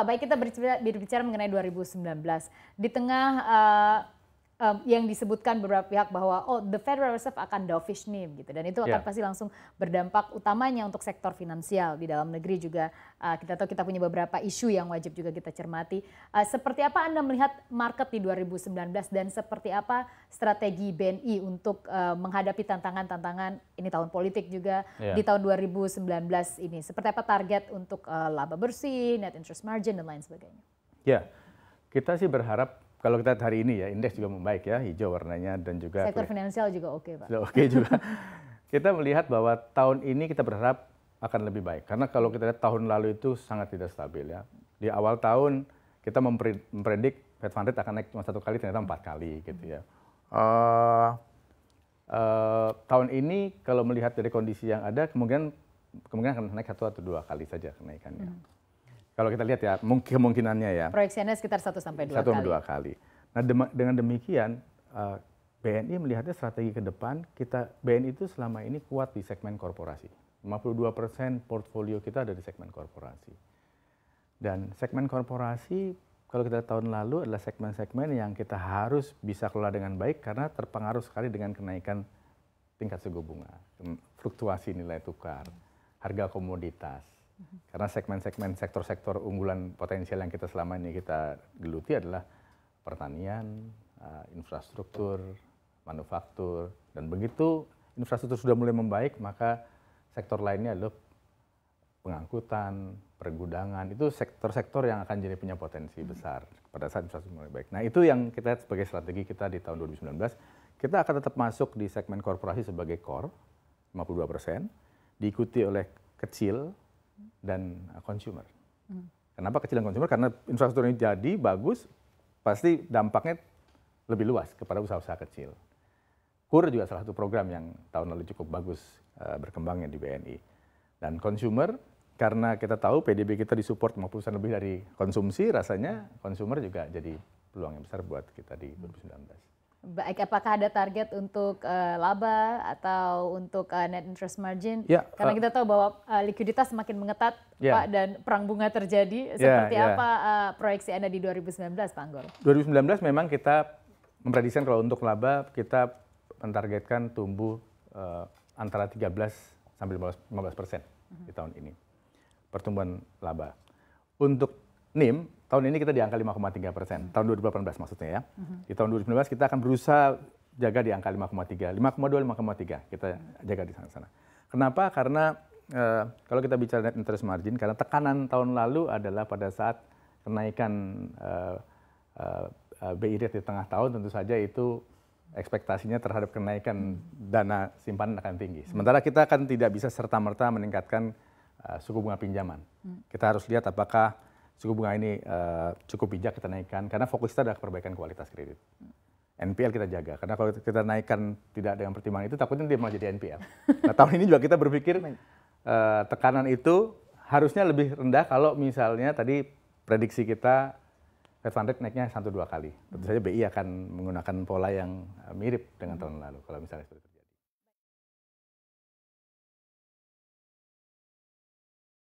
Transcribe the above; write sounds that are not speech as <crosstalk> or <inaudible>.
Pak Baik kita berbicara, berbicara mengenai 2019 di tengah uh, um, yang disebutkan beberapa pihak bahwa oh the Federal Reserve akan dovish nih gitu dan itu akan yeah. pasti langsung berdampak utamanya untuk sektor finansial di dalam negeri juga uh, kita tahu kita punya beberapa isu yang wajib juga kita cermati uh, seperti apa Anda melihat market di 2019 dan seperti apa strategi BNI untuk uh, menghadapi tantangan-tantangan ini tahun politik juga yeah. di tahun 2019 ini seperti apa target untuk uh, laba bersih net interest margin dan lain sebagainya ya yeah. kita sih berharap kalau kita lihat hari ini ya indeks juga membaik ya, hijau warnanya dan juga sektor finansial juga oke, okay, Pak. Oke okay juga. <laughs> kita melihat bahwa tahun ini kita berharap akan lebih baik karena kalau kita lihat tahun lalu itu sangat tidak stabil ya. Di awal tahun kita mempredik Fed Fund Rate akan naik cuma satu kali ternyata empat kali gitu ya. Uh, uh, tahun ini kalau melihat dari kondisi yang ada kemungkinan kemungkinan akan naik satu atau dua kali saja kenaikannya. Hmm. Kalau kita lihat ya, kemungkinannya ya. Proyeksinya sekitar 1 sampai 2 1 kali. 2 kali. Nah, dem dengan demikian uh, eh, BNI melihatnya strategi ke depan, kita BNI itu selama ini kuat di segmen korporasi. 52 persen portfolio kita ada di segmen korporasi. Dan segmen korporasi kalau kita tahun lalu adalah segmen-segmen yang kita harus bisa kelola dengan baik karena terpengaruh sekali dengan kenaikan tingkat suku bunga, fluktuasi nilai tukar, harga komoditas. Karena segmen-segmen sektor-sektor unggulan potensial yang kita selama ini kita geluti adalah pertanian, eh, infrastruktur, manufaktur, dan begitu infrastruktur sudah mulai membaik, maka sektor lainnya adalah pengangkutan, pergudangan, itu sektor-sektor yang akan jadi punya potensi besar pada saat infrastruktur mulai baik. Nah itu yang kita lihat sebagai strategi kita di tahun 2019, kita akan tetap masuk di segmen korporasi sebagai core, 52 persen, diikuti oleh kecil, dan uh, consumer. Hmm. Kenapa kecil dan consumer? Karena infrastruktur ini jadi bagus, pasti dampaknya lebih luas kepada usaha-usaha kecil. KUR juga salah satu program yang tahun lalu cukup bagus uh, berkembangnya di BNI. Dan consumer, karena kita tahu PDB kita disupport 50% lebih dari konsumsi, rasanya consumer juga jadi peluang yang besar buat kita di 2019. Baik, apakah ada target untuk uh, laba atau untuk uh, net interest margin? Yeah, Karena uh, kita tahu bahwa uh, likuiditas semakin mengetat, yeah. Pak, dan perang bunga terjadi. Ya, Seperti yeah, yeah. apa uh, proyeksi Anda di 2019, Pak Anggol? 2019 memang kita memprediksikan kalau untuk laba kita mentargetkan tumbuh uh, antara 13 sampai 15 persen uh mhm. -huh. di tahun ini pertumbuhan laba. Untuk NIM tahun ini kita di angka 5,3 persen, tahun 2018 maksudnya ya. Mhm. Di tahun 2019 kita akan berusaha jaga di angka 5,3, 5,2, 5,3 kita jaga di sana-sana. Kenapa? Karena eh, kalau kita bicara net interest margin, karena tekanan tahun lalu adalah pada saat kenaikan eh, eh, eh BI rate di tengah tahun tentu saja itu ekspektasinya terhadap kenaikan dana simpanan akan tinggi. Sementara kita akan tidak bisa serta-merta meningkatkan uh, suku bunga pinjaman. Hmm. Kita harus lihat apakah suku bunga ini uh, cukup bijak kita naikkan karena fokus kita adalah perbaikan kualitas kredit. NPL kita jaga karena kalau kita naikkan tidak dengan pertimbangan itu takutnya dia malah jadi NPL. Nah tahun ini juga kita berpikir uh, tekanan itu harusnya lebih rendah kalau misalnya tadi prediksi kita Fed Fund Rate naiknya satu dua kali. Tentu saja BI akan menggunakan pola yang mirip dengan tahun lalu kalau misalnya seperti itu.